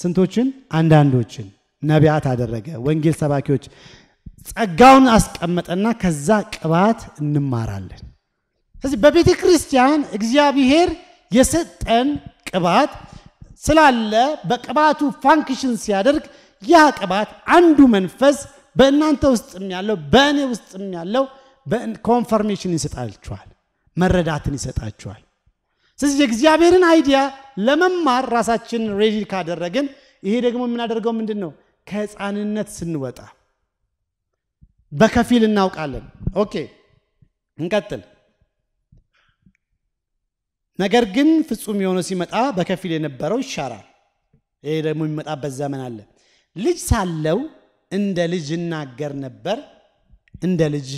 ስንቶችን? አንዳንዶችን ነቢያት አደረገ፣ ወንጌል ሰባኪዎች። ጸጋውን አስቀመጠና ከዛ ቅባት እንማራለን። ስለዚህ በቤተ ክርስቲያን እግዚአብሔር የሰጠን ቅባት ስላለ በቅባቱ ፋንክሽን ሲያደርግ ያ ቅባት አንዱ መንፈስ በእናንተ ውስጥም ያለው በእኔ ውስጥም ያለው ኮንፈርሜሽን ይሰጣችኋል፣ መረዳትን ይሰጣችኋል። ስለዚህ የእግዚአብሔርን አይዲያ ለመማር ራሳችን ሬዲ ካደረግን ይሄ ደግሞ የምናደርገው ምንድን ነው? ከህፃንነት ስንወጣ በከፊል እናውቃለን። ኦኬ እንቀጥል። ነገር ግን ፍጹም የሆነ ሲመጣ በከፊል የነበረው ይሻራል። ይሄ ደግሞ የሚመጣበት ዘመን አለ። ልጅ ሳለው እንደ ልጅ እናገር ነበር፣ እንደ ልጅ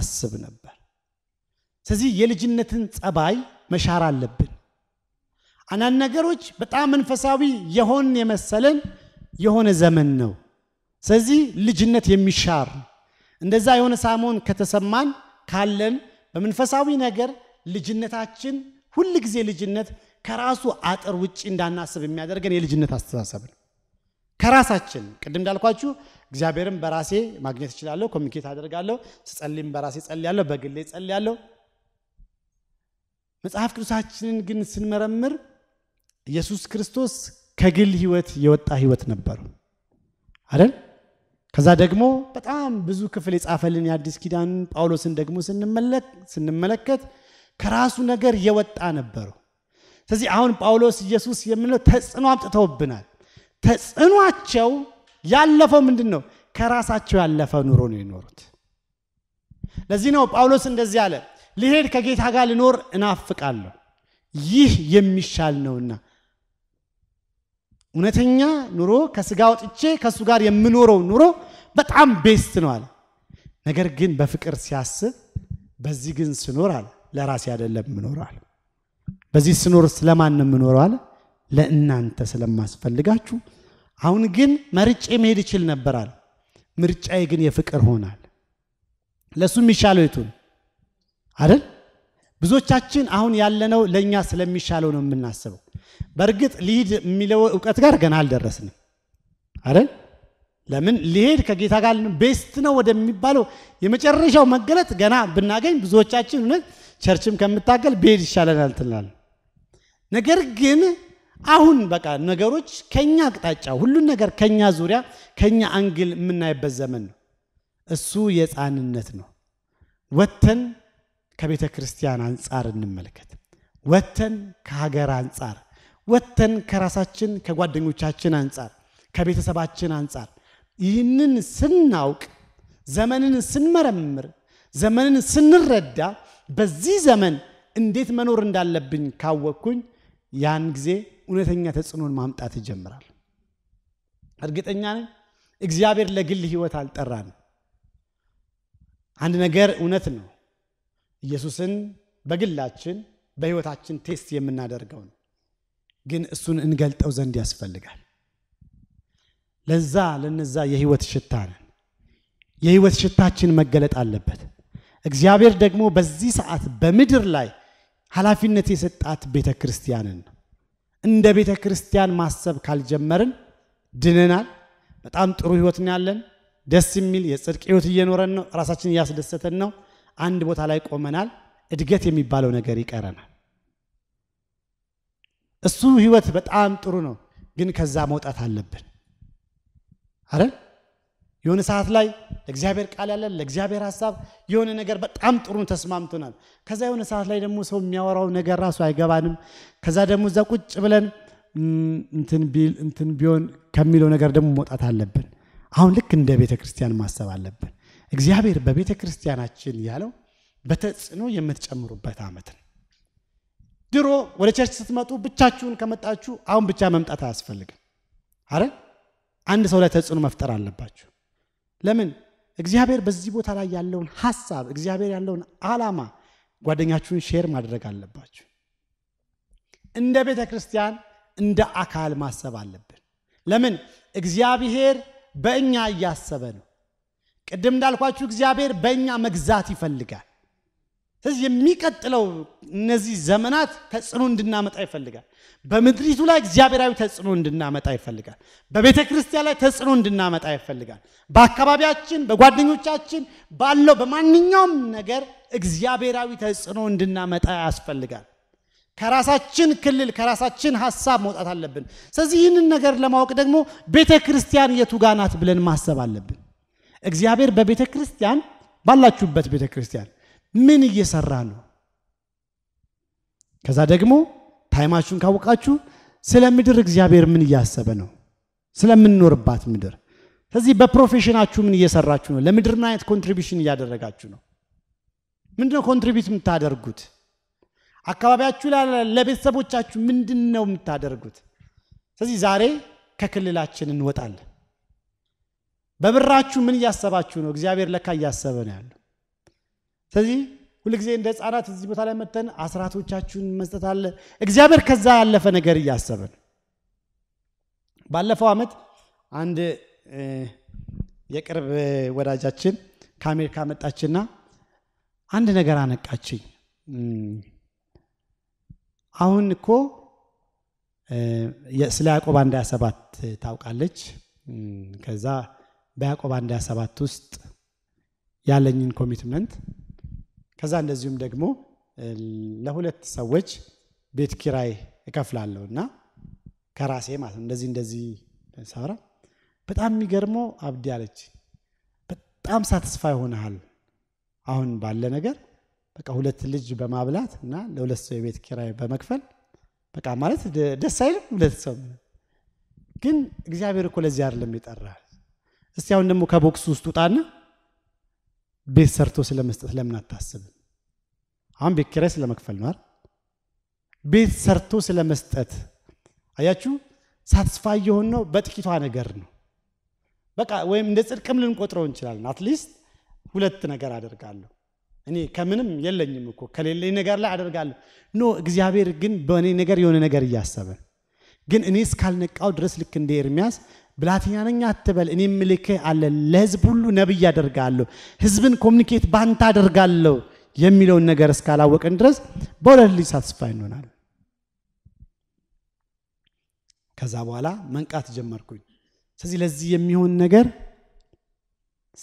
አስብ ነበር። ስለዚህ የልጅነትን ጸባይ መሻር አለብን። አንዳንድ ነገሮች በጣም መንፈሳዊ የሆን የመሰለን የሆነ ዘመን ነው። ስለዚህ ልጅነት የሚሻር እንደዛ የሆነ ሳሞን ከተሰማን ካለን በመንፈሳዊ ነገር ልጅነታችን ሁል ጊዜ ልጅነት ከራሱ አጥር ውጭ እንዳናስብ የሚያደርገን የልጅነት አስተሳሰብ ነው። ከራሳችን ቅድም እንዳልኳችሁ እግዚአብሔርን በራሴ ማግኘት እችላለሁ፣ ኮሚኒኬት አደርጋለሁ፣ ስጸልይም በራሴ ጸልያለሁ፣ በግሌ ጸልያለሁ። መጽሐፍ ቅዱሳችንን ግን ስንመረምር ኢየሱስ ክርስቶስ ከግል ህይወት የወጣ ህይወት ነበር አይደል? ከዛ ደግሞ በጣም ብዙ ክፍል የጻፈልን የአዲስ ኪዳን ጳውሎስን ደግሞ ስንመለከት ከራሱ ነገር የወጣ ነበሩ። ስለዚህ አሁን ጳውሎስ ኢየሱስ የምንለው ተጽዕኖ አምጥተውብናል። ተጽዕኗቸው ያለፈው ምንድን ነው? ከራሳቸው ያለፈ ኑሮ ነው የኖሩት። ለዚህ ነው ጳውሎስ እንደዚህ አለ ልሄድ ከጌታ ጋር ልኖር እናፍቃለሁ ይህ የሚሻል ነውና እውነተኛ ኑሮ ከስጋ ወጥቼ ከእሱ ጋር የምኖረው ኑሮ በጣም ቤስት ነው አለ ነገር ግን በፍቅር ሲያስብ በዚህ ግን ስኖር አለ ለራሴ አይደለም ምኖረ አለ በዚህ ስኖር ስለማን ነው የምኖረው አለ ለእናንተ ስለማስፈልጋችሁ አሁን ግን መርጬ መሄድ ይችል ነበር አለ ምርጫዬ ግን የፍቅር ሆናል ለእሱ የሚሻለው የቱን አይደል? ብዙዎቻችን አሁን ያለነው ለእኛ ስለሚሻለው ነው የምናስበው። በእርግጥ ሊሄድ የሚለው እውቀት ጋር ገና አልደረስንም አይደል? ለምን ሊሄድ ከጌታ ጋር ቤስት ነው ወደሚባለው የመጨረሻው መገለጥ ገና ብናገኝ ብዙዎቻችን እውነት ቸርችም ከምታገል ብሄድ ይሻለናል ትላል። ነገር ግን አሁን በቃ ነገሮች ከኛ አቅጣጫ ሁሉን ነገር ከኛ ዙሪያ ከኛ አንግል የምናይበት ዘመን ነው። እሱ የሕፃንነት ነው። ወተን ከቤተ ክርስቲያን አንጻር እንመልከት። ወተን ከሀገር አንጻር ወተን ከራሳችን ከጓደኞቻችን አንጻር ከቤተሰባችን አንጻር ይህንን ስናውቅ ዘመንን ስንመረምር ዘመንን ስንረዳ በዚህ ዘመን እንዴት መኖር እንዳለብኝ ካወቅኩኝ ያን ጊዜ እውነተኛ ተጽዕኖን ማምጣት ይጀምራል። እርግጠኛ ነኝ እግዚአብሔር ለግል ሕይወት አልጠራንም። አንድ ነገር እውነት ነው። ኢየሱስን በግላችን በህይወታችን ቴስት የምናደርገው ነው። ግን እሱን እንገልጠው ዘንድ ያስፈልጋል። ለዛ ለነዛ የህይወት ሽታ ነን። የህይወት ሽታችን መገለጥ አለበት። እግዚአብሔር ደግሞ በዚህ ሰዓት በምድር ላይ ኃላፊነት የሰጣት ቤተ ክርስቲያንን ነው። እንደ ቤተ ክርስቲያን ማሰብ ካልጀመርን ድነናል። በጣም ጥሩ ህይወት ያለን። ደስ የሚል የጽድቅ ህይወት እየኖረን ነው። ራሳችን እያስደሰተን ነው። አንድ ቦታ ላይ ቆመናል። እድገት የሚባለው ነገር ይቀረናል። እሱ ህይወት በጣም ጥሩ ነው፣ ግን ከዛ መውጣት አለብን አረ የሆነ ሰዓት ላይ ለእግዚአብሔር ቃል ያለን ለእግዚአብሔር ሀሳብ የሆነ ነገር በጣም ጥሩ ተስማምቶናል። ከዛ የሆነ ሰዓት ላይ ደግሞ ሰው የሚያወራው ነገር ራሱ አይገባንም። ከዛ ደግሞ እዛ ቁጭ ብለን እንትን ቢሆን ከሚለው ነገር ደግሞ መውጣት አለብን። አሁን ልክ እንደ ቤተ ክርስቲያን ማሰብ አለብን። እግዚአብሔር በቤተ ክርስቲያናችን ያለው በተጽዕኖ የምትጨምሩበት ዓመት ነው። ድሮ ወደ ቸርች ስትመጡ ብቻችሁን ከመጣችሁ አሁን ብቻ መምጣት አያስፈልግም። አረ አንድ ሰው ላይ ተጽዕኖ መፍጠር አለባችሁ። ለምን? እግዚአብሔር በዚህ ቦታ ላይ ያለውን ሀሳብ፣ እግዚአብሔር ያለውን ዓላማ ጓደኛችሁን ሼር ማድረግ አለባችሁ። እንደ ቤተ ክርስቲያን እንደ አካል ማሰብ አለብን። ለምን? እግዚአብሔር በእኛ እያሰበ ነው። ቅድም እንዳልኳችሁ እግዚአብሔር በእኛ መግዛት ይፈልጋል። ስለዚህ የሚቀጥለው እነዚህ ዘመናት ተጽዕኖ እንድናመጣ ይፈልጋል። በምድሪቱ ላይ እግዚአብሔራዊ ተጽዕኖ እንድናመጣ ይፈልጋል። በቤተ ክርስቲያን ላይ ተጽዕኖ እንድናመጣ ይፈልጋል። በአካባቢያችን፣ በጓደኞቻችን፣ ባለው በማንኛውም ነገር እግዚአብሔራዊ ተጽዕኖ እንድናመጣ ያስፈልጋል። ከራሳችን ክልል ከራሳችን ሀሳብ መውጣት አለብን። ስለዚህ ይህንን ነገር ለማወቅ ደግሞ ቤተ ክርስቲያን የቱ ጋ ናት ብለን ማሰብ አለብን። እግዚአብሔር በቤተ ክርስቲያን ባላችሁበት ቤተ ክርስቲያን ምን እየሰራ ነው? ከዛ ደግሞ ታይማችሁን ካወቃችሁ ስለ ምድር እግዚአብሔር ምን እያሰበ ነው? ስለምንኖርባት ምድር። ስለዚህ በፕሮፌሽናችሁ ምን እየሰራችሁ ነው? ለምድር ምን አይነት ኮንትሪቢሽን እያደረጋችሁ ነው? ምንድነው ኮንትሪቢዩት የምታደርጉት? አካባቢያችሁ ለቤተሰቦቻችሁ ምንድን ነው የምታደርጉት? ስለዚህ ዛሬ ከክልላችን እንወጣለን። በብራችሁ ምን እያሰባችሁ ነው? እግዚአብሔር ለካ እያሰበ ነው ያለው። ስለዚህ ሁልጊዜ እንደ ህጻናት እዚህ ቦታ ላይ መተን አስራቶቻችሁን መስጠት አለ። እግዚአብሔር ከዛ ያለፈ ነገር እያሰበ ነው። ባለፈው ዓመት አንድ የቅርብ ወዳጃችን ከአሜሪካ መጣችና አንድ ነገር አነቃችኝ። አሁን እኮ ስለ ያዕቆብ አንድ ሃያ ሰባት ታውቃለች። ከዛ በያዕቆብ አንድ ሰባት ውስጥ ያለኝን ኮሚትመንት ከዛ እንደዚሁም ደግሞ ለሁለት ሰዎች ቤት ኪራይ እከፍላለሁ እና ከራሴ ማለት ነው። እንደዚህ እንደዚህ ሳራ በጣም የሚገርመው አብዲ አለች በጣም ሳትስፋ ይሆናል አሁን ባለ ነገር በቃ ሁለት ልጅ በማብላት እና ለሁለት ሰው የቤት ኪራይ በመክፈል በቃ ማለት ደስ አይልም። ሁለት ሰው ግን እግዚአብሔር እኮ ለዚህ አይደለም ይጠራል እስቲ አሁን ደግሞ ከቦክስ ውስጥ ውጣና ቤት ሰርቶ ስለመስጠት ለምን አታስብም? አሁን ቤት ኪራይ ስለመክፈል ነው ቤት ሰርቶ ስለመስጠት አያችሁ፣ ሳትስፋይ የሆን ነው በጥቂቷ ነገር ነው። በቃ ወይም እንደ ጽድቅም ልንቆጥረው እንችላለን። አትሊስት ሁለት ነገር አደርጋለሁ እኔ ከምንም የለኝም እኮ ከሌለኝ ነገር ላይ አደርጋለሁ። ኖ እግዚአብሔር ግን በእኔ ነገር የሆነ ነገር እያሰበ ግን እኔ እስካልነቃው ድረስ ልክ እንደ ኤርሚያስ ብላቴና ነኝ አትበል። እኔ ምልክህ አለ ለህዝብ ሁሉ ነብይ አደርጋለሁ፣ ህዝብን ኮሚኒኬት ባንተ አደርጋለሁ የሚለውን ነገር እስካላወቀን ድረስ በሁለት ልጅ ሳትስፋይ እንሆናል። ከዛ በኋላ መንቃት ጀመርኩኝ። ስለዚህ ለዚህ የሚሆን ነገር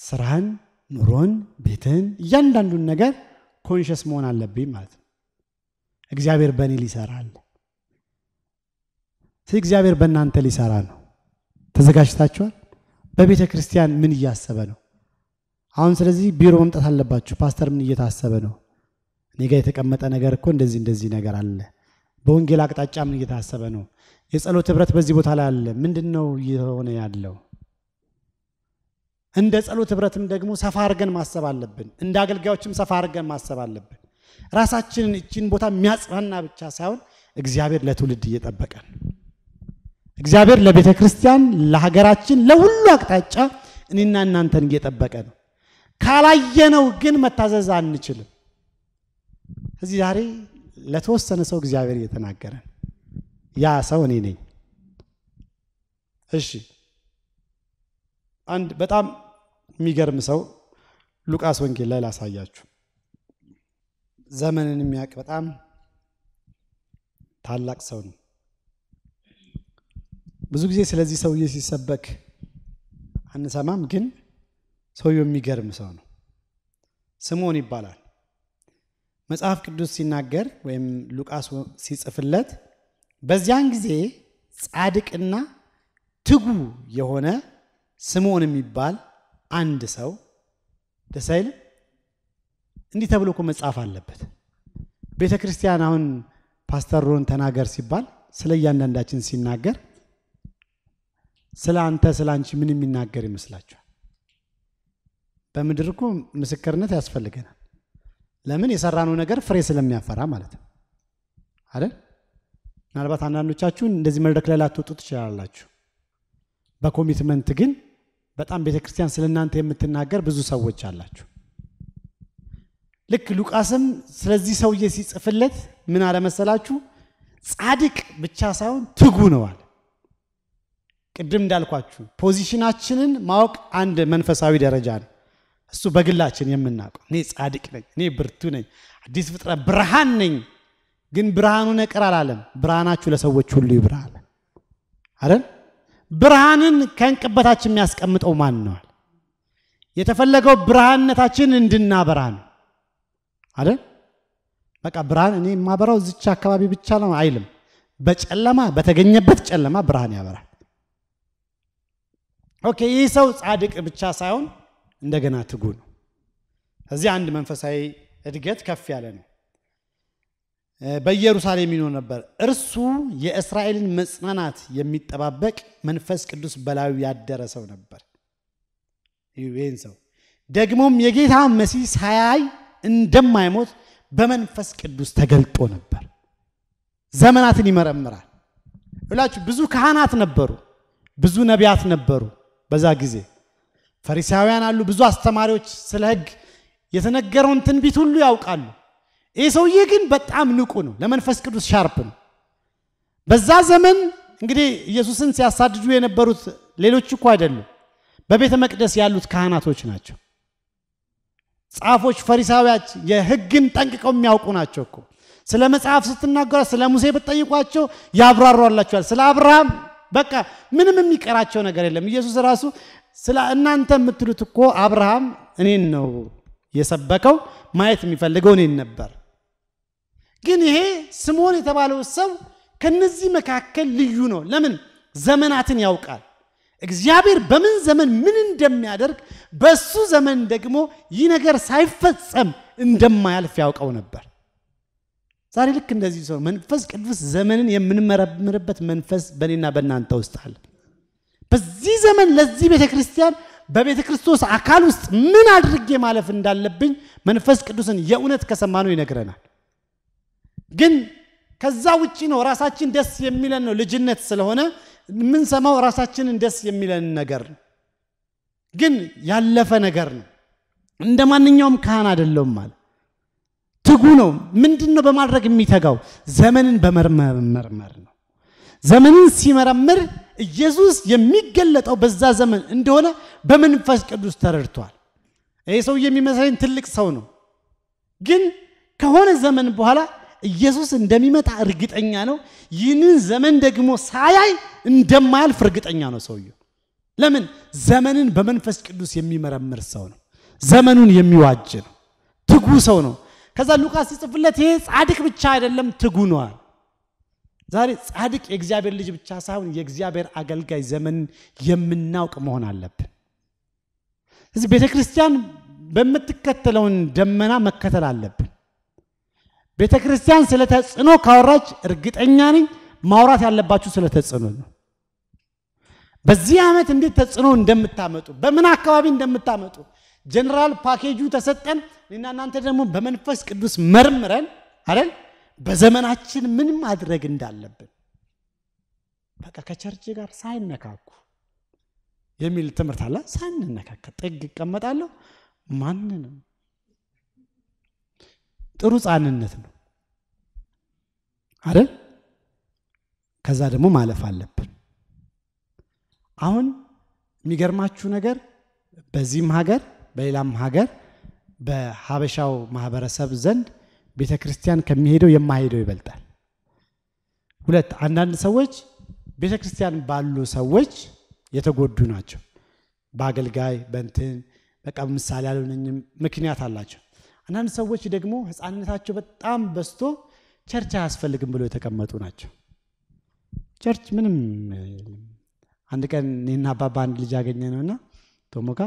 ስራህን፣ ኑሮን፣ ቤትህን፣ እያንዳንዱን ነገር ኮንሽስ መሆን አለብኝ ማለት ነው። እግዚአብሔር በእኔ ሊሰራ አለ። ስለዚህ እግዚአብሔር በእናንተ ሊሰራ ነው። ተዘጋጅታችኋል? በቤተ ክርስቲያን ምን እያሰበ ነው? አሁን ስለዚህ ቢሮ መምጣት አለባችሁ። ፓስተር ምን እየታሰበ ነው? እኔ ጋር የተቀመጠ ነገር እኮ እንደዚህ እንደዚህ ነገር አለ። በወንጌል አቅጣጫ ምን እየታሰበ ነው? የጸሎት ህብረት በዚህ ቦታ ላይ አለ። ምንድን ነው እየሆነ ያለው? እንደ ጸሎት ህብረትም ደግሞ ሰፋ አድርገን ማሰብ አለብን። እንደ አገልጋዮችም ሰፋ አድርገን ማሰብ አለብን። ራሳችንን እችን ቦታ የሚያጽናና ብቻ ሳይሆን እግዚአብሔር ለትውልድ እየጠበቀን እግዚአብሔር ለቤተ ክርስቲያን፣ ለሀገራችን፣ ለሁሉ አቅጣጫ እኔና እናንተን እየጠበቀ ነው። ካላየነው ግን መታዘዝ አንችልም። እዚህ ዛሬ ለተወሰነ ሰው እግዚአብሔር እየተናገረን ያ ሰው እኔ ነኝ። እሺ አንድ በጣም የሚገርም ሰው ሉቃስ ወንጌል ላይ ላሳያችሁ። ዘመንን የሚያውቅ በጣም ታላቅ ሰው ነው። ብዙ ጊዜ ስለዚህ ሰውዬ ሲሰበክ አንሰማም፣ ግን ሰውየው የሚገርም ሰው ነው። ስምዖን ይባላል። መጽሐፍ ቅዱስ ሲናገር ወይም ሉቃስ ሲጽፍለት በዚያን ጊዜ ጻድቅና ትጉ የሆነ ስምዖን የሚባል አንድ ሰው ደስ አይልም? እንዲህ ተብሎ እኮ መጽሐፍ አለበት። ቤተ ክርስቲያን አሁን ፓስተር ሮን ተናገር ሲባል ስለ እያንዳንዳችን ሲናገር ስለ አንተ ስለ አንቺ ምን የሚናገር ይመስላችኋል? በምድር እኮ ምስክርነት ያስፈልገናል። ለምን የሰራነው ነገር ፍሬ ስለሚያፈራ ማለት ነው አይደል? ምናልባት አንዳንዶቻችሁን እንደዚህ መድረክ ላይ ላትወጡ ትችላላችሁ። በኮሚትመንት ግን በጣም ቤተ ክርስቲያን ስለ እናንተ የምትናገር ብዙ ሰዎች አላችሁ። ልክ ሉቃስም ስለዚህ ሰውዬ ሲጽፍለት ምን አለመሰላችሁ? ጻድቅ ብቻ ሳይሆን ትጉ ነዋል ቅድም እንዳልኳችሁ ፖዚሽናችንን ማወቅ አንድ መንፈሳዊ ደረጃ ነው። እሱ በግላችን የምናውቀው እኔ ጻድቅ ነኝ፣ እኔ ብርቱ ነኝ፣ አዲስ ፍጥረ ብርሃን ነኝ። ግን ብርሃኑ ነቅር አላለም። ብርሃናችሁ ለሰዎች ሁሉ ይብርሃል አይደል? ብርሃንን ከእንቅበታችን የሚያስቀምጠው ማን ነዋል? የተፈለገው ብርሃንነታችን እንድናበራ ነው አይደል? በቃ ብርሃን እኔ የማበራው ዝቻ አካባቢ ብቻ ነው አይልም። በጨለማ በተገኘበት ጨለማ ብርሃን ያበራል። ኦኬ ይህ ሰው ጻድቅ ብቻ ሳይሆን እንደገና ትጉ ነው። እዚህ አንድ መንፈሳዊ እድገት ከፍ ያለ ነው። በኢየሩሳሌም ይኖር ነበር። እርሱ የእስራኤልን መጽናናት የሚጠባበቅ መንፈስ ቅዱስ በላዩ ያደረ ሰው ነበር። ይህን ሰው ደግሞም የጌታ መሲህ ሳያይ እንደማይሞት በመንፈስ ቅዱስ ተገልጦ ነበር። ዘመናትን ይመረምራል ብላችሁ ብዙ ካህናት ነበሩ፣ ብዙ ነቢያት ነበሩ በዛ ጊዜ ፈሪሳውያን አሉ፣ ብዙ አስተማሪዎች ስለ ህግ የተነገረውን ትንቢት ሁሉ ያውቃሉ። ይህ ሰውዬ ግን በጣም ንቁ ነው፣ ለመንፈስ ቅዱስ ሻርፕ ነው። በዛ ዘመን እንግዲህ ኢየሱስን ሲያሳድዱ የነበሩት ሌሎች እኮ አይደሉም፣ በቤተ መቅደስ ያሉት ካህናቶች ናቸው። ጻፎች፣ ፈሪሳውያች የህግን ጠንቅቀው የሚያውቁ ናቸው እኮ ስለ መጽሐፍ ስትናገሯ ስለ ሙሴ ብትጠይቋቸው ያብራሯላችኋል። ስለ አብርሃም በቃ ምንም የሚቀራቸው ነገር የለም። ኢየሱስ ራሱ ስለ እናንተ የምትሉት እኮ አብርሃም እኔን ነው የሰበከው፣ ማየት የሚፈልገው እኔን ነበር። ግን ይሄ ስምዖን የተባለው ሰው ከነዚህ መካከል ልዩ ነው። ለምን? ዘመናትን ያውቃል። እግዚአብሔር በምን ዘመን ምን እንደሚያደርግ በሱ ዘመን ደግሞ ይህ ነገር ሳይፈጸም እንደማያልፍ ያውቀው ነበር። ዛሬ ልክ እንደዚህ ሰው መንፈስ ቅዱስ ዘመንን የምንመረምርበት መንፈስ በእኔና በእናንተ ውስጥ አለ። በዚህ ዘመን ለዚህ ቤተ ክርስቲያን በቤተ ክርስቶስ አካል ውስጥ ምን አድርጌ ማለፍ እንዳለብኝ መንፈስ ቅዱስን የእውነት ከሰማነው ይነግረናል። ግን ከዛ ውጪ ነው ራሳችን ደስ የሚለን ነው። ልጅነት ስለሆነ የምንሰማው ራሳችንን ደስ የሚለን ነገር ነው። ግን ያለፈ ነገር ነው። እንደ ማንኛውም ካህን አይደለውም ማለት ትጉ ነው። ምንድን ነው በማድረግ የሚተጋው? ዘመንን በመመርመር ነው። ዘመንን ሲመረምር ኢየሱስ የሚገለጠው በዛ ዘመን እንደሆነ በመንፈስ ቅዱስ ተረድቷል። ይህ ሰው የሚመስለኝ ትልቅ ሰው ነው፣ ግን ከሆነ ዘመን በኋላ ኢየሱስ እንደሚመጣ እርግጠኛ ነው። ይህንን ዘመን ደግሞ ሳያይ እንደማያልፍ እርግጠኛ ነው ሰውየው። ለምን? ዘመንን በመንፈስ ቅዱስ የሚመረምር ሰው ነው። ዘመኑን የሚዋጅ ነው። ትጉ ሰው ነው። ከዛ ሉቃስ ሲጽፍለት ይሄ ጻድቅ ብቻ አይደለም ትጉ ዛሬ ጻድቅ የእግዚአብሔር ልጅ ብቻ ሳይሆን የእግዚአብሔር አገልጋይ ዘመን የምናውቅ መሆን አለብን። እዚህ ቤተ ክርስቲያን በምትከተለውን ደመና መከተል አለብን። ቤተ ክርስቲያን ስለ ተጽዕኖ ካወራች እርግጠኛ ነኝ ማውራት ያለባችሁ ስለ ተጽዕኖ ነው። በዚህ ዓመት እንዴት ተጽዕኖ እንደምታመጡ፣ በምን አካባቢ እንደምታመጡ ጀነራል ፓኬጁ ተሰጠን። እኔና እናንተ ደግሞ በመንፈስ ቅዱስ መርምረን አይደል በዘመናችን ምን ማድረግ እንዳለብን በቃ ከቸርች ጋር ሳይነካኩ የሚል ትምህርት አለ። ሳንነካከ ጥግ ይቀመጣለሁ ማንንም ጥሩ ጻንነት ነው አይደል? ከዛ ደግሞ ማለፍ አለብን። አሁን የሚገርማችሁ ነገር በዚህም ሀገር በሌላም ሀገር በሀበሻው ማህበረሰብ ዘንድ ቤተ ክርስቲያን ከሚሄደው የማሄደው ይበልጣል። ሁለት አንዳንድ ሰዎች ቤተ ክርስቲያን ባሉ ሰዎች የተጎዱ ናቸው። በአገልጋይ በእንትን በቃ ምሳሌ ያልሆነኝም ምክንያት አላቸው። አንዳንድ ሰዎች ደግሞ ሕፃንነታቸው በጣም በስቶ ቸርች አያስፈልግም ብሎ የተቀመጡ ናቸው። ቸርች ምንም አንድ ቀን እኔና አባባ አንድ ልጅ ያገኘ ነውና ቶሞካ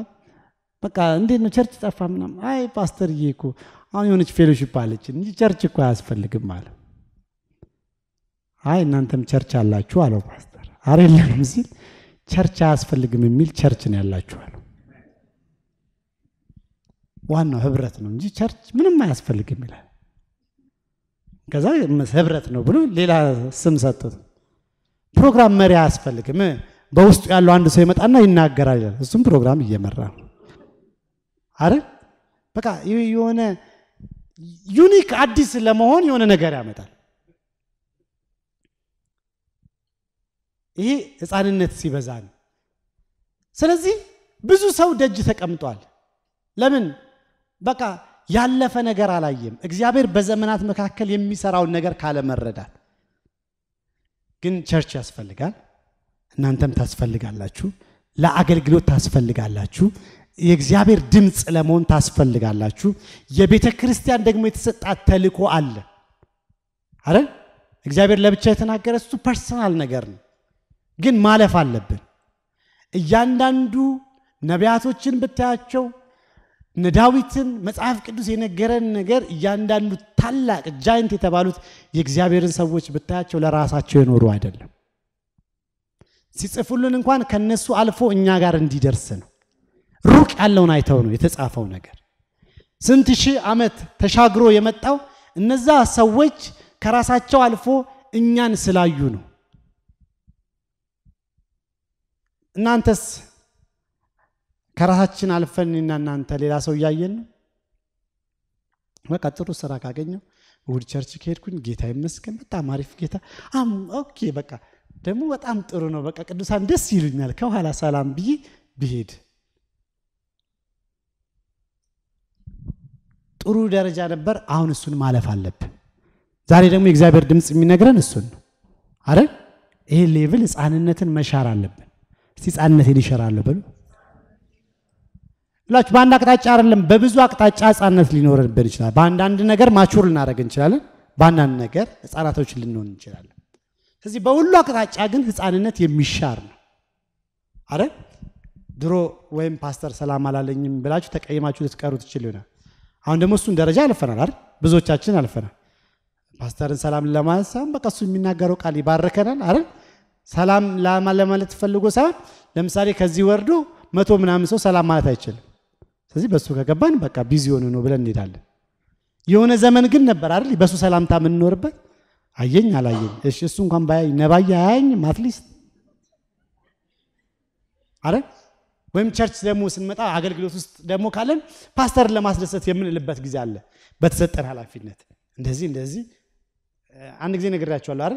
በቃ እንዴት ነው ቸርች ጠፋ ምናምን። አይ ፓስተርዬ እኮ አሁን የሆነች ፌሎሺፕ አለች እንጂ ቸርች እኮ አያስፈልግም አለ። አይ እናንተም ቸርች አላችሁ አለው ፓስተር። አረ የለንም ሲል ቸርች አያስፈልግም የሚል ቸርች ነው ያላችሁ አለው። ዋናው ህብረት ነው እንጂ ቸርች ምንም አያስፈልግም ይላል። ከዛ ህብረት ነው ብሎ ሌላ ስም ሰጡት። ፕሮግራም መሪ አያስፈልግም፣ በውስጡ ያለው አንድ ሰው ይመጣና ይናገራል እሱም ፕሮግራም እየመራ ነው። አይደል? በቃ የሆነ ዩኒክ አዲስ ለመሆን የሆነ ነገር ያመጣል። ይሄ ህፃንነት ሲበዛ ነው። ስለዚህ ብዙ ሰው ደጅ ተቀምጧል። ለምን? በቃ ያለፈ ነገር አላየም። እግዚአብሔር በዘመናት መካከል የሚሰራውን ነገር ካለመረዳት ግን ቸርች ያስፈልጋል። እናንተም ታስፈልጋላችሁ። ለአገልግሎት ታስፈልጋላችሁ። የእግዚአብሔር ድምፅ ለመሆን ታስፈልጋላችሁ። የቤተ ክርስቲያን ደግሞ የተሰጣት ተልኮ አለ አረ እግዚአብሔር ለብቻ የተናገረ እሱ ፐርሰናል ነገር ነው፣ ግን ማለፍ አለብን። እያንዳንዱ ነቢያቶችን ብታያቸው እነ ዳዊትን መጽሐፍ ቅዱስ የነገረን ነገር እያንዳንዱ ታላቅ ጃይንት የተባሉት የእግዚአብሔርን ሰዎች ብታያቸው ለራሳቸው የኖሩ አይደለም። ሲጽፉልን እንኳን ከነሱ አልፎ እኛ ጋር እንዲደርስ ነው። ሩቅ ያለውን አይተው ነው የተጻፈው ነገር። ስንት ሺህ ዓመት ተሻግሮ የመጣው እነዛ ሰዎች ከራሳቸው አልፎ እኛን ስላዩ ነው። እናንተስ ከራሳችን አልፈን እና እናንተ ሌላ ሰው እያየን ነው። በቃ ጥሩ ስራ ካገኘው እሑድ ቸርች ከሄድኩኝ ጌታ ይመስገን፣ በጣም አሪፍ ጌታ። ኦኬ በቃ ደግሞ በጣም ጥሩ ነው። በቃ ቅዱሳን ደስ ይሉኛል። ከኋላ ሰላም ብዬ ብሄድ ጥሩ ደረጃ ነበር። አሁን እሱን ማለፍ አለብን። ዛሬ ደግሞ የእግዚአብሔር ድምፅ የሚነግረን እሱን ነው አረ ይሄ ሌቭል ህፃንነትን መሻር አለብን። እስቲ ህፃንነቴን ይሸራለሁ በሉ ብላችሁ በአንድ አቅጣጫ አይደለም፣ በብዙ አቅጣጫ ህፃንነት ሊኖርብን ይችላል። በአንዳንድ ነገር ማቹር ልናደረግ እንችላለን። በአንዳንድ ነገር ህፃናቶች ልንሆን እንችላለን። ስለዚህ በሁሉ አቅጣጫ ግን ህፃንነት የሚሻር ነው አረ ድሮ ወይም ፓስተር ሰላም አላለኝም ብላችሁ ተቀይማችሁ ልትቀሩ ትችል ይሆናል። አሁን ደግሞ እሱን ደረጃ አልፈናል አይደል? ብዙዎቻችን አልፈናል። ፓስተርን ሰላም ለማለት ሳይሆን በቃ እሱ የሚናገረው ቃል ይባርከናል አይደል? ሰላም ለማለት ፈልጎ ሳይሆን ለምሳሌ ከዚህ ወርዶ መቶ ምናምን ሰው ሰላም ማለት አይችልም። ስለዚህ በእሱ ከገባን በቃ ቢዚ ሆነ ነው ብለን እንሄዳለን። የሆነ ዘመን ግን ነበር አይደል? በእሱ ሰላምታ የምንኖርበት አየኝ አላየኝ፣ እሺ እሱ እንኳን ባያይ ነባዬ አያየኝም አትሊስት አይደል ወይም ቸርች ደግሞ ስንመጣ አገልግሎት ውስጥ ደግሞ ካለን ፓስተርን ለማስደሰት የምንልበት ጊዜ አለ በተሰጠን ኃላፊነት እንደዚህ እንደዚህ አንድ ጊዜ ነግሬያቸዋለሁ አይደል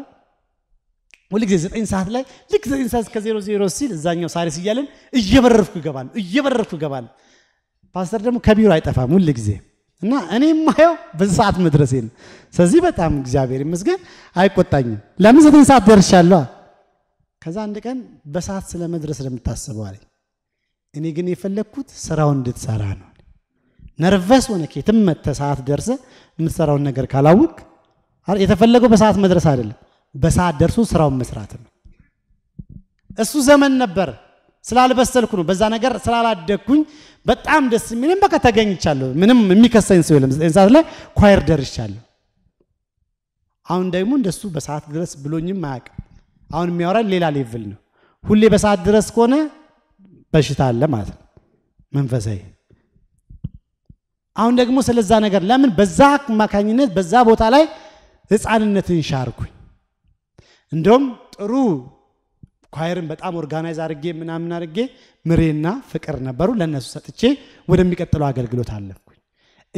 ሁልጊዜ ዘጠኝ ሰዓት ላይ ልክ ዘጠኝ ሰዓት ከዜሮ ዜሮ ሲል እዛኛው ሳሪስ እያለን እየበረርኩ ይገባል እየበረርኩ ይገባል ፓስተር ደግሞ ከቢሮ አይጠፋም ሁል ጊዜ እና እኔ የማየው በዚህ ሰዓት መድረሴ ነው ስለዚህ በጣም እግዚአብሔር ይመስገን አይቆጣኝም ለምን ዘጠኝ ሰዓት ደርሻለሁ ከዛ አንድ ቀን በሰዓት ስለመድረስ መድረስ ለምታስበው አለኝ እኔ ግን የፈለግኩት ስራውን እንድትሰራ ነው። ነርቨስ ሆነ ኬትም ሰዓት ደርሰ የምትሰራውን ነገር ካላውቅ የተፈለገው በሰዓት መድረስ አይደለም፣ በሰዓት ደርሶ ስራውን መስራት ነው። እሱ ዘመን ነበር። ስላልበሰልኩ ነው፣ በዛ ነገር ስላላደግኩኝ በጣም ደስ የሚልም በቃ ተገኝቻለሁ። ምንም የሚከሰኝ ሰው የለም። ሰዓት ላይ ኳየር ደርሻለሁ። አሁን ደግሞ እንደሱ በሰዓት ድረስ ብሎኝም አያውቅም። አሁን የሚያወራኝ ሌላ ሌቭል ነው። ሁሌ በሰዓት ድረስ ከሆነ በሽታ አለ ማለት ነው መንፈሳዊ አሁን ደግሞ ስለዛ ነገር ለምን በዛ አማካኝነት በዛ ቦታ ላይ ህፃንነትን ሻርኩኝ እንደውም ጥሩ ኳየርን በጣም ኦርጋናይዝ አድርጌ ምናምን አድርጌ ምሬና ፍቅር ነበሩ ለእነሱ ሰጥቼ ወደሚቀጥለው አገልግሎት አለፍኩኝ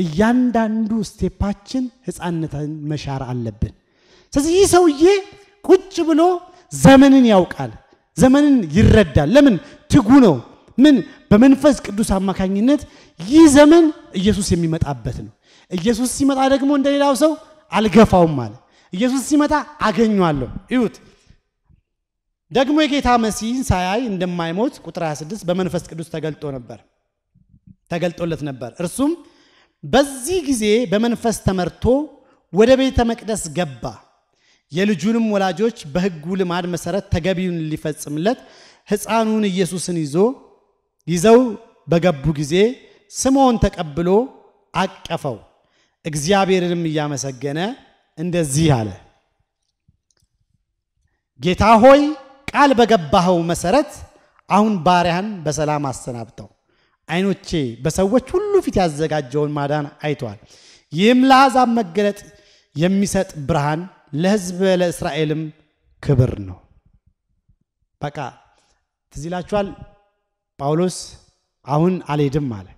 እያንዳንዱ ስቴፓችን ህፃንነትን መሻር አለብን ስለዚህ ይህ ሰውዬ ቁጭ ብሎ ዘመንን ያውቃል ዘመንን ይረዳል ለምን ትጉ ነው። ምን በመንፈስ ቅዱስ አማካኝነት ይህ ዘመን ኢየሱስ የሚመጣበት ነው። ኢየሱስ ሲመጣ ደግሞ እንደሌላው ሰው አልገፋውም አለ። ኢየሱስ ሲመጣ አገኟለሁ እዩት። ደግሞ የጌታ መሲህን ሳያይ እንደማይሞት ቁጥር 26 በመንፈስ ቅዱስ ተገልጦ ነበር ተገልጦለት ነበር። እርሱም በዚህ ጊዜ በመንፈስ ተመርቶ ወደ ቤተ መቅደስ ገባ። የልጁንም ወላጆች በሕጉ ልማድ መሰረት ተገቢውን ሊፈጽምለት ሕፃኑን ኢየሱስን ይዞ ይዘው በገቡ ጊዜ ስምዖን ተቀብሎ አቀፈው፣ እግዚአብሔርንም እያመሰገነ እንደዚህ አለ። ጌታ ሆይ ቃል በገባኸው መሰረት አሁን ባሪያን በሰላም አሰናብተው። አይኖቼ በሰዎች ሁሉ ፊት ያዘጋጀውን ማዳን አይተዋል። ይህም ለአሕዛብ መገለጥ የሚሰጥ ብርሃን ለሕዝብ ለእስራኤልም ክብር ነው። በቃ ትዝ ይላችኋል። ጳውሎስ አሁን አልሄድም አለ።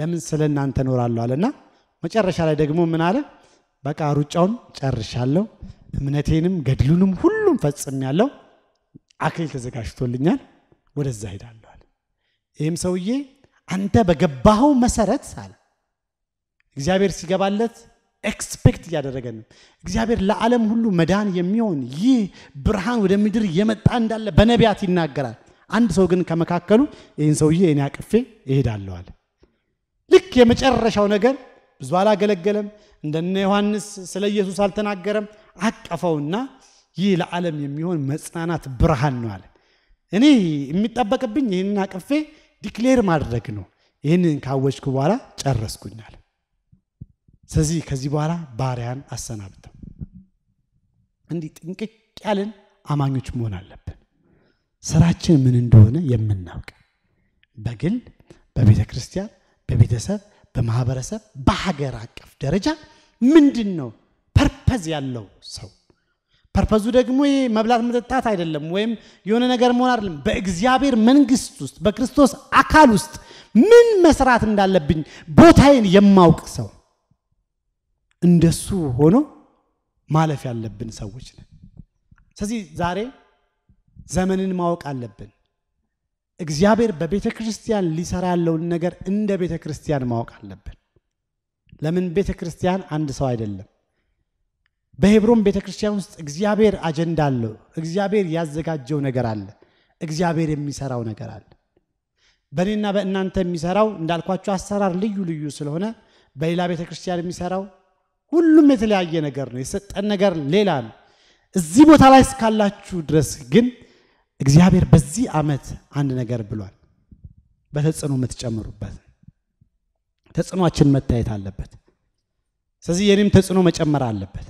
ለምን ስለ እናንተ እኖራለሁ አለና መጨረሻ ላይ ደግሞ ምን አለ? በቃ ሩጫውን ጨርሻለሁ፣ እምነቴንም ገድሉንም ሁሉም ፈጽም ያለው አክሊል ተዘጋጅቶልኛል፣ ወደዛ ሄዳለሁ አለ። ይህም ሰውዬ አንተ በገባኸው መሰረት አለ እግዚአብሔር ሲገባለት ኤክስፔክት እያደረገ ነው። እግዚአብሔር ለዓለም ሁሉ መዳን የሚሆን ይህ ብርሃን ወደ ምድር የመጣ እንዳለ በነቢያት ይናገራል። አንድ ሰው ግን ከመካከሉ ይህን ሰውዬ እኔ አቅፌ ይሄዳለዋል። ልክ የመጨረሻው ነገር ብዙ አላገለገለም፣ እንደነ ዮሐንስ ስለ ኢየሱስ አልተናገረም። አቀፈውና ይህ ለዓለም የሚሆን መጽናናት ብርሃን ነው አለ። እኔ የሚጠበቅብኝ ይህንን አቅፌ ዲክሌር ማድረግ ነው። ይህንን ካወጅኩ በኋላ ጨረስኩኛል። ስለዚህ ከዚህ በኋላ ባሪያን አሰናብተው እንዲህ ጥንቅቅ ያለን አማኞች መሆን አለብን። ስራችን ምን እንደሆነ የምናውቅ በግል በቤተ ክርስቲያን በቤተሰብ በማህበረሰብ በሀገር አቀፍ ደረጃ ምንድን ነው ፐርፐዝ ያለው ሰው ፐርፐዙ ደግሞ ይሄ መብላት መጠጣት አይደለም፣ ወይም የሆነ ነገር መሆን አይደለም። በእግዚአብሔር መንግስት ውስጥ በክርስቶስ አካል ውስጥ ምን መስራት እንዳለብኝ ቦታዬን የማውቅ ሰው እንደሱ ሆኖ ማለፍ ያለብን ሰዎች ነን። ስለዚህ ዛሬ ዘመንን ማወቅ አለብን። እግዚአብሔር በቤተ ክርስቲያን ሊሰራ ያለውን ነገር እንደ ቤተ ክርስቲያን ማወቅ አለብን። ለምን ቤተ ክርስቲያን አንድ ሰው አይደለም። በሄብሮን ቤተ ክርስቲያን ውስጥ እግዚአብሔር አጀንዳ አለው። እግዚአብሔር ያዘጋጀው ነገር አለ። እግዚአብሔር የሚሰራው ነገር አለ። በእኔና በእናንተ የሚሰራው እንዳልኳቸው አሰራር ልዩ ልዩ ስለሆነ በሌላ ቤተ ክርስቲያን የሚሰራው ሁሉም የተለያየ ነገር ነው። የሰጠን ነገር ሌላ ነው። እዚህ ቦታ ላይ እስካላችሁ ድረስ ግን እግዚአብሔር በዚህ ዓመት አንድ ነገር ብሏል። በተጽዕኖ የምትጨምሩበት ተጽዕኖችን መታየት አለበት። ስለዚህ የእኔም ተጽዕኖ መጨመር አለበት።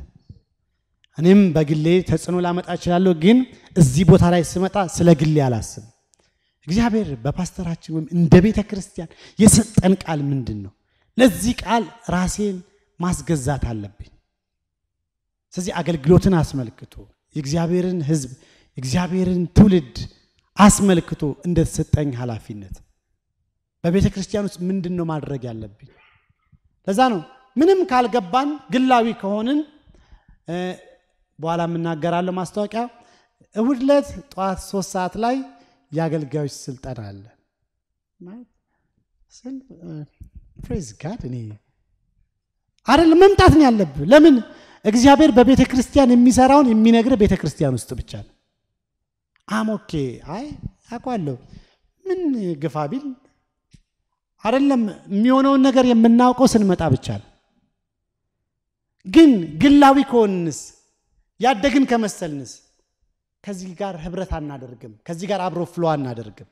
እኔም በግሌ ተጽዕኖ ላመጣ እችላለሁ፣ ግን እዚህ ቦታ ላይ ስመጣ ስለ ግሌ አላስብም። እግዚአብሔር በፓስተራችን ወይም እንደ ቤተ ክርስቲያን የሰጠን ቃል ምንድን ነው? ለዚህ ቃል ራሴን ማስገዛት አለብኝ። ስለዚህ አገልግሎትን አስመልክቶ የእግዚአብሔርን ህዝብ እግዚአብሔርን ትውልድ አስመልክቶ እንደተሰጠኝ ኃላፊነት በቤተ ክርስቲያን ውስጥ ምንድን ነው ማድረግ ያለብኝ? ለዛ ነው ምንም ካልገባን ግላዊ ከሆንን በኋላ የምናገራለሁ። ማስታወቂያ እሁድ ጠዋት ሶስት ሰዓት ላይ የአገልጋዮች ስልጠና አለ። ፕሬዝ ጋድ እኔ አይደለም መምጣት ነው ያለብህ። ለምን እግዚአብሔር በቤተ ክርስቲያን የሚሰራውን የሚነግር ቤተ ክርስቲያን ውስጥ ብቻ ነው። አሞኬ አይ አውቃለሁ ምን ግፋ ቢል አይደለም የሚሆነውን ነገር የምናውቀው ስንመጣ ብቻ ነው። ግን ግላዊ ከሆንንስ ያደግን ከመሰልንስ ከዚህ ጋር ህብረት አናደርግም፣ ከዚህ ጋር አብሮ ፍሎ አናደርግም።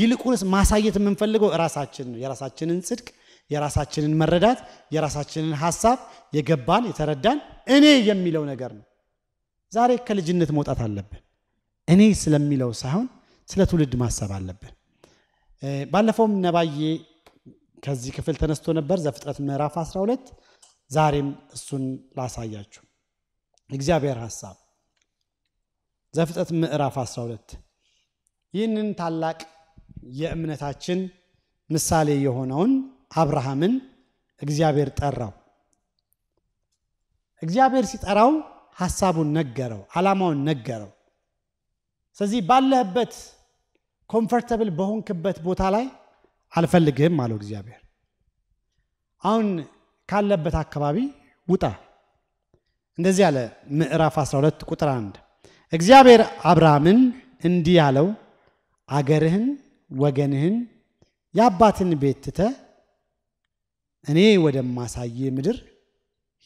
ይልቁንስ ማሳየት የምንፈልገው ራሳችን ነው። የራሳችንን ጽድቅ፣ የራሳችንን መረዳት፣ የራሳችንን ሀሳብ የገባን የተረዳን እኔ የሚለው ነገር ነው። ዛሬ ከልጅነት መውጣት አለብን። እኔ ስለሚለው ሳይሆን ስለ ትውልድ ማሰብ አለብን። ባለፈውም ነባዬ ከዚህ ክፍል ተነስቶ ነበር ዘፍጥረት ምዕራፍ 12 ዛሬም እሱን ላሳያችሁ። እግዚአብሔር ሐሳብ ዘፍጥረት ምዕራፍ 12 ይህንን ታላቅ የእምነታችን ምሳሌ የሆነውን አብርሃምን እግዚአብሔር ጠራው። እግዚአብሔር ሲጠራው ሐሳቡን ነገረው፣ ዓላማውን ነገረው። ስለዚህ ባለህበት ኮምፈርተብል በሆንክበት ቦታ ላይ አልፈልግህም አለው እግዚአብሔር። አሁን ካለበት አካባቢ ውጣ። እንደዚህ አለ። ምዕራፍ 12 ቁጥር 1 እግዚአብሔር አብርሃምን እንዲህ አለው፣ አገርህን፣ ወገንህን፣ የአባትን ቤት ትተ እኔ ወደማሳይ ምድር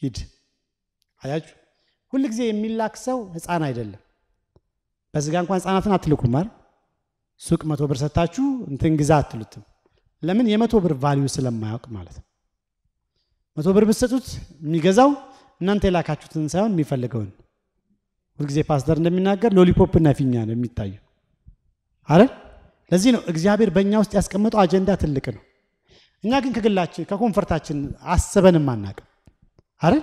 ሂድ። አያችሁ፣ ሁልጊዜ የሚላክ ሰው ህፃን አይደለም። በስጋ እንኳን ህጻናትን አትልኩም አይደል? ሱቅ መቶ ብር ሰታችሁ እንትን ግዛ አትሉትም። ለምን? የመቶ ብር ቫሊዩ ስለማያውቅ ማለት ነው። መቶ ብር ብትሰጡት የሚገዛው እናንተ የላካችሁትን ሳይሆን የሚፈልገውን። ሁልጊዜ ፓስተር እንደሚናገር ሎሊፖፕ እና ፊኛ ነው የሚታየው አይደል? ለዚህ ነው እግዚአብሔር በእኛ ውስጥ ያስቀመጠው አጀንዳ ትልቅ ነው። እኛ ግን ከግላችን ከኮንፈርታችን አስበንም አናቅም አይደል?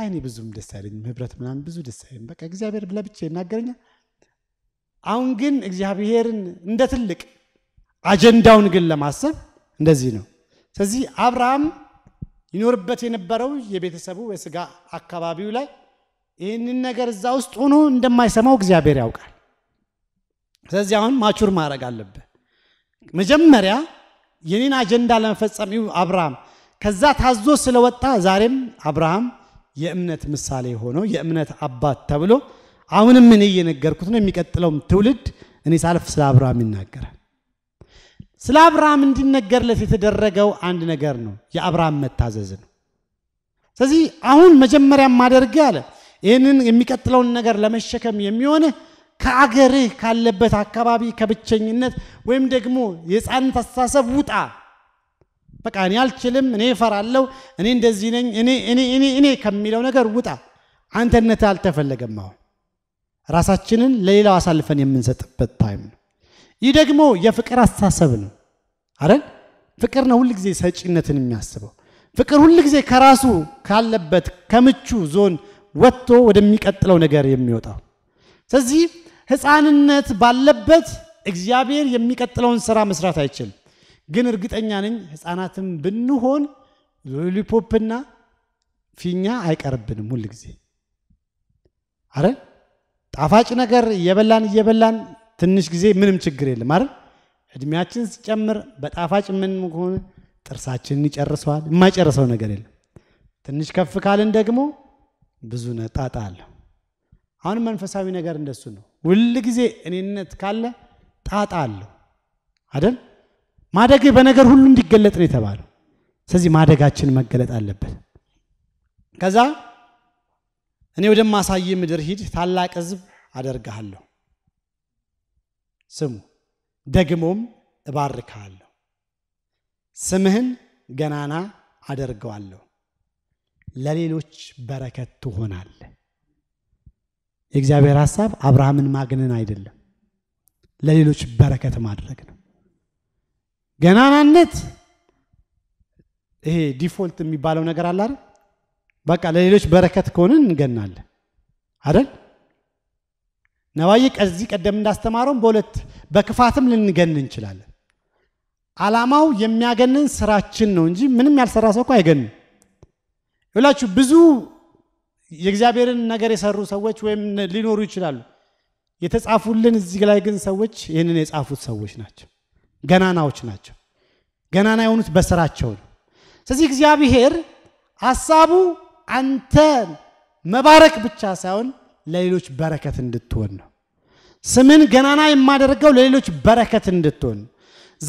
አይኔ ብዙም ደስ አይለኝም፣ ህብረት ምናምን ብዙ ደስ አይለኝም። በቃ እግዚአብሔር ለብቻ ይናገረኛል አሁን ግን እግዚአብሔርን እንደ ትልቅ አጀንዳውን ግን ለማሰብ እንደዚህ ነው። ስለዚህ አብርሃም ይኖርበት የነበረው የቤተሰቡ የስጋ አካባቢው ላይ ይህንን ነገር እዛ ውስጥ ሆኖ እንደማይሰማው እግዚአብሔር ያውቃል። ስለዚህ አሁን ማቹር ማድረግ አለብህ። መጀመሪያ የኔን አጀንዳ ለመፈጸም አብርሃም ከዛ ታዞ ስለወጣ ዛሬም አብርሃም የእምነት ምሳሌ ሆኖ የእምነት አባት ተብሎ አሁንም እኔ እየነገርኩት ነው። የሚቀጥለውም ትውልድ እኔ ሳልፍ ስለ አብርሃም ይናገራል። ስለ አብርሃም እንዲነገርለት የተደረገው አንድ ነገር ነው፣ የአብርሃም መታዘዝ ነው። ስለዚህ አሁን መጀመሪያ ማደርግ አለ ይህንን የሚቀጥለውን ነገር ለመሸከም የሚሆነ ከአገርህ ካለበት አካባቢ ከብቸኝነት ወይም ደግሞ የሕፃንነት አስተሳሰብ ውጣ። በቃ እኔ አልችልም፣ እኔ እፈራለሁ፣ እኔ እንደዚህ ነኝ፣ እኔ እኔ እኔ ከሚለው ነገር ውጣ። አንተነት አልተፈለገም አሁን ራሳችንን ለሌላው አሳልፈን የምንሰጥበት ታይም ነው። ይህ ደግሞ የፍቅር አስተሳሰብ ነው አይደል? ፍቅር ነው ሁልጊዜ ሰጪነትን የሚያስበው። ፍቅር ሁልጊዜ ከራሱ ካለበት ከምቹ ዞን ወጥቶ ወደሚቀጥለው ነገር የሚወጣው። ስለዚህ ሕፃንነት ባለበት እግዚአብሔር የሚቀጥለውን ስራ መስራት አይችልም። ግን እርግጠኛ ነኝ ሕፃናትም ብንሆን ሎሊፖፕና ፊኛ አይቀርብንም ሁልጊዜ አረን ጣፋጭ ነገር እየበላን እየበላን ትንሽ ጊዜ ምንም ችግር የለም አይደል? እድሜያችን ሲጨምር በጣፋጭ ምን ሆነ ጥርሳችንን ይጨርሰዋል። የማይጨርሰው ነገር የለም። ትንሽ ከፍ ካልን ደግሞ ብዙ ነጣጣ አለው። አሁን መንፈሳዊ ነገር እንደሱ ነው። ሁል ጊዜ እኔነት ካለ ጣጣ አለው አደል ማደግ በነገር ሁሉ እንዲገለጥ ነው የተባለው። ስለዚህ ማደጋችን መገለጥ አለበት። ከዛ እኔ ወደ ማሳይ ምድር ሂድ፣ ታላቅ ህዝብ አደርግሃለሁ። ስሙ፣ ደግሞም እባርካለሁ ስምህን ገናና አደርገዋለሁ፣ ለሌሎች በረከት ትሆናለ የእግዚአብሔር ሐሳብ አብርሃምን ማግነን አይደለም፣ ለሌሎች በረከት ማድረግ ነው። ገናናነት ይሄ ዲፎልት የሚባለው ነገር አለ በቃ ለሌሎች በረከት ከሆንን እንገናለን አይደል? ነዋይ ከዚህ ቀደም እንዳስተማረውም በሁለት በክፋትም ልንገን እንችላለን። አላማው የሚያገንን ስራችን ነው እንጂ ምንም ያልሰራ ሰው እኳ አይገንም። ይላችሁ ብዙ የእግዚአብሔርን ነገር የሰሩ ሰዎች ወይም ሊኖሩ ይችላሉ። የተጻፉልን እዚህ ላይ ግን ሰዎች ይህንን የጻፉት ሰዎች ናቸው፣ ገናናዎች ናቸው። ገናና የሆኑት በስራቸው ነው። ስለዚህ እግዚአብሔር ሀሳቡ አንተ መባረክ ብቻ ሳይሆን ለሌሎች በረከት እንድትሆን ነው። ስምን ገናና የማደርገው ለሌሎች በረከት እንድትሆን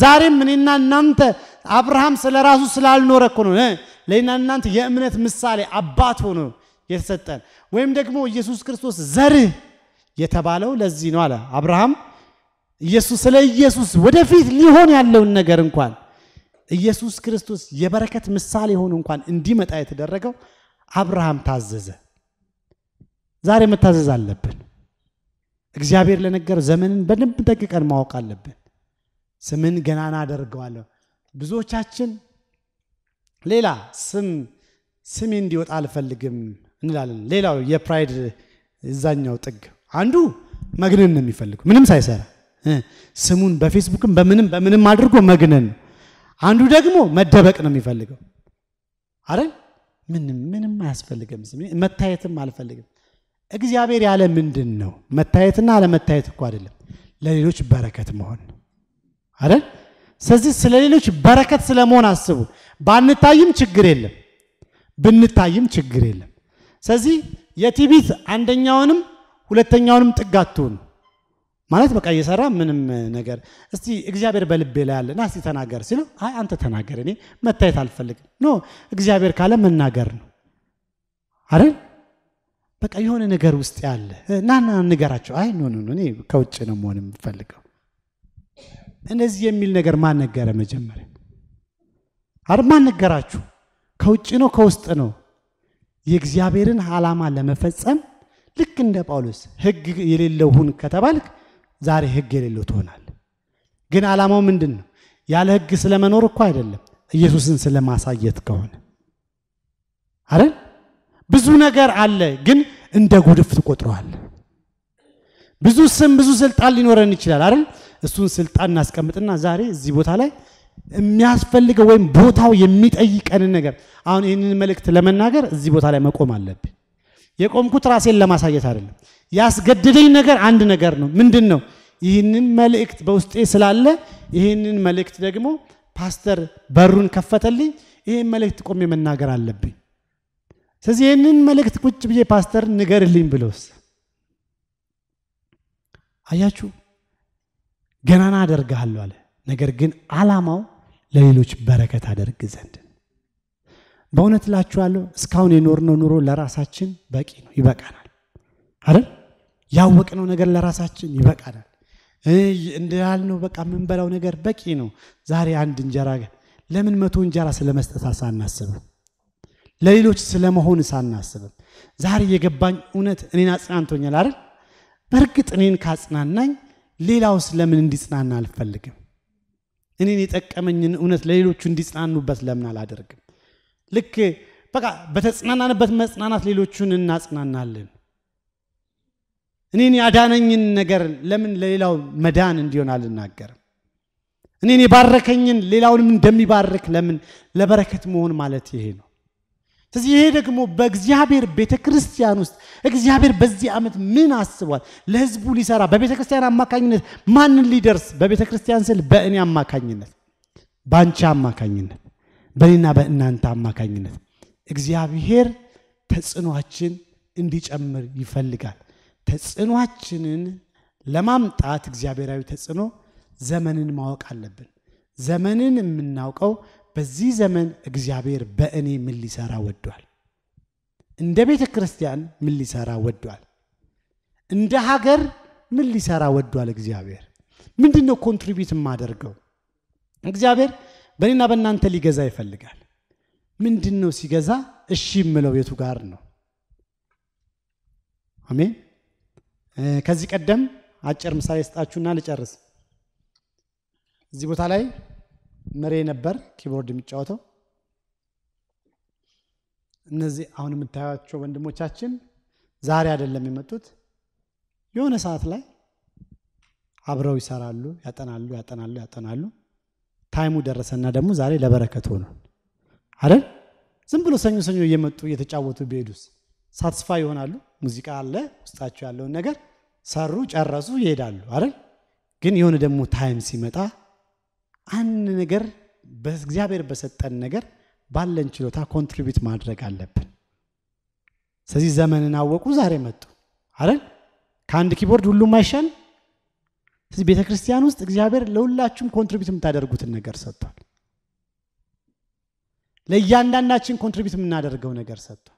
ዛሬም እኔና እናንተ አብርሃም ስለ ራሱ ስላልኖረ እኮ ነው ለእኔና እናንተ የእምነት ምሳሌ አባት ሆኖ የተሰጠን ወይም ደግሞ ኢየሱስ ክርስቶስ ዘርህ የተባለው ለዚህ ነው አለ አብርሃም ኢየሱስ ስለ ኢየሱስ ወደፊት ሊሆን ያለውን ነገር እንኳን ኢየሱስ ክርስቶስ የበረከት ምሳሌ ሆኖ እንኳን እንዲመጣ የተደረገው አብርሃም ታዘዘ። ዛሬ መታዘዝ አለብን። እግዚአብሔር ለነገር ዘመንን በደንብ ጠቅቀን ማወቅ አለብን። ስምን ገናና አደርገዋለሁ። ብዙዎቻችን ሌላ ስም ስሜ እንዲወጣ አልፈልግም እንላለን። ሌላው የፕራይድ እዛኛው ጥግ አንዱ መግነን ነው የሚፈልገው ምንም ሳይሰራ ስሙን በፌስቡክም በምንም በምንም አድርጎ መግነን። አንዱ ደግሞ መደበቅ ነው የሚፈልገው አረን ምንም ምንም አያስፈልገም። መታየትም አልፈልግም። እግዚአብሔር ያለ ምንድን ነው? መታየትና አለመታየት እኮ አይደለም፣ ለሌሎች በረከት መሆን አይደል? ስለዚህ ስለ ሌሎች በረከት ስለመሆን አስቡ። ባንታይም ችግር የለም፣ ብንታይም ችግር የለም። ስለዚህ የትዕቢት አንደኛውንም ሁለተኛውንም ጥግ ማለት በቃ እየሰራ ምንም ነገር እስቲ እግዚአብሔር በልቤ ላይ አለ ና እስቲ ተናገር ሲለው፣ አይ አንተ ተናገር፣ እኔ መታየት አልፈልግም። ኖ እግዚአብሔር ካለ መናገር ነው አይደል? በቃ የሆነ ነገር ውስጥ ያለ ናና ንገራቸው። አይ ኖ እኔ ከውጭ ነው መሆን የምፈልገው። እንደዚህ የሚል ነገር ማን ነገረ? መጀመሪያ አይደል? ማን ነገራችሁ? ከውጭ ነው ከውስጥ ነው? የእግዚአብሔርን አላማ ለመፈጸም ልክ እንደ ጳውሎስ ህግ የሌለው ሁን ከተባልክ ዛሬ ህግ የሌለው ትሆናል። ግን ዓላማው ምንድን ነው? ያለ ህግ ስለመኖር እኮ አይደለም፣ ኢየሱስን ስለማሳየት ከሆነ አይደል? ብዙ ነገር አለ፣ ግን እንደ ጉድፍ ትቆጥረዋል። ብዙ ስም፣ ብዙ ስልጣን ሊኖረን ይችላል አይደል? እሱን ስልጣን እናስቀምጥና ዛሬ እዚህ ቦታ ላይ የሚያስፈልገው ወይም ቦታው የሚጠይቀንን ነገር አሁን ይህንን መልእክት ለመናገር እዚህ ቦታ ላይ መቆም አለብን። የቆምኩት ራሴን ለማሳየት አይደለም ያስገደደኝ ነገር አንድ ነገር ነው። ምንድን ነው? ይህንን መልእክት በውስጤ ስላለ ይህንን መልእክት ደግሞ ፓስተር በሩን ከፈተልኝ። ይህን መልእክት ቆሜ መናገር አለብኝ። ስለዚህ ይህንን መልእክት ቁጭ ብዬ ፓስተር ንገርልኝ ብሎስ አያችሁ፣ ገናና አደርግሃለሁ አለ። ነገር ግን አላማው ለሌሎች በረከት አደርግ ዘንድ በእውነት እላችኋለሁ እስካሁን የኖርነው ኑሮ ለራሳችን በቂ ነው፣ ይበቃናል አይደል? ያወቅነው ነገር ለራሳችን ይበቃናል። እንደ በቃ የምንበላው ነገር በቂ ነው። ዛሬ አንድ እንጀራ ለምን መቶ እንጀራ ስለመስጠት ሳናስብም፣ ለሌሎች ስለመሆን ሳናስብም፣ ዛሬ የገባኝ እውነት እኔን አጽናንቶኛል አይደል? በእርግጥ እኔን ካጽናናኝ ሌላውስ ለምን እንዲጽናና አልፈልግም? እኔን የጠቀመኝን እውነት ለሌሎቹ እንዲጽናኑበት ለምን አላደርግም? ልክ በቃ በተጽናናንበት መጽናናት ሌሎቹን እናጽናናለን። እኔን ያዳነኝን ነገር ለምን ለሌላው መዳን እንዲሆን አልናገርም? እኔን የባረከኝን ሌላውንም እንደሚባርክ ለምን ለበረከት መሆን ማለት ይሄ ነው። ስለዚህ ይሄ ደግሞ በእግዚአብሔር ቤተ ክርስቲያን ውስጥ እግዚአብሔር በዚህ ዓመት ምን አስቧል ለህዝቡ ሊሰራ በቤተ ክርስቲያን አማካኝነት ማንን ሊደርስ በቤተ ክርስቲያን ስል በእኔ አማካኝነት፣ በአንቺ አማካኝነት፣ በእኔና በእናንተ አማካኝነት እግዚአብሔር ተጽዕኖአችን እንዲጨምር ይፈልጋል። ተጽዕኖአችንን ለማምጣት እግዚአብሔራዊ ተጽዕኖ ዘመንን ማወቅ አለብን። ዘመንን የምናውቀው በዚህ ዘመን እግዚአብሔር በእኔ ምን ሊሰራ ወዷል፣ እንደ ቤተ ክርስቲያን ምን ሊሰራ ወዷል፣ እንደ ሀገር ምን ሊሰራ ወዷል። እግዚአብሔር ምንድን ነው ኮንትሪቢዩት የማደርገው? እግዚአብሔር በእኔና በእናንተ ሊገዛ ይፈልጋል። ምንድን ነው ሲገዛ እሺ የምለው የቱ ጋር ነው? አሜን ከዚህ ቀደም አጭር ምሳሌ ይስጣችሁና ልጨርስ። እዚህ ቦታ ላይ መሬ ነበር ኪቦርድ የሚጫወተው። እነዚህ አሁን የምታያቸው ወንድሞቻችን ዛሬ አይደለም የመጡት። የሆነ ሰዓት ላይ አብረው ይሰራሉ፣ ያጠናሉ፣ ያጠናሉ፣ ያጠናሉ። ታይሙ ደረሰና ደግሞ ዛሬ ለበረከት ሆኑ አይደል? ዝም ብሎ ሰኞ ሰኞ እየመጡ እየተጫወቱ ቢሄዱስ ሳትስፋ ይሆናሉ? ሙዚቃ አለ ውስጣቸው ያለውን ነገር ሰሩ፣ ጨረሱ፣ ይሄዳሉ አይደል? ግን የሆነ ደግሞ ታይም ሲመጣ አንድ ነገር በእግዚአብሔር በሰጠን ነገር ባለን ችሎታ ኮንትሪቢዩት ማድረግ አለብን። ስለዚህ ዘመንን አወቁ፣ ዛሬ መጡ አይደል? ከአንድ ኪቦርድ ሁሉም አይሻል። ስለዚህ ቤተ ክርስቲያን ውስጥ እግዚአብሔር ለሁላችሁም ኮንትሪቢዩት የምታደርጉትን ነገር ሰጥቷል። ለእያንዳንዳችን ኮንትሪቢዩት የምናደርገው ነገር ሰጥቷል።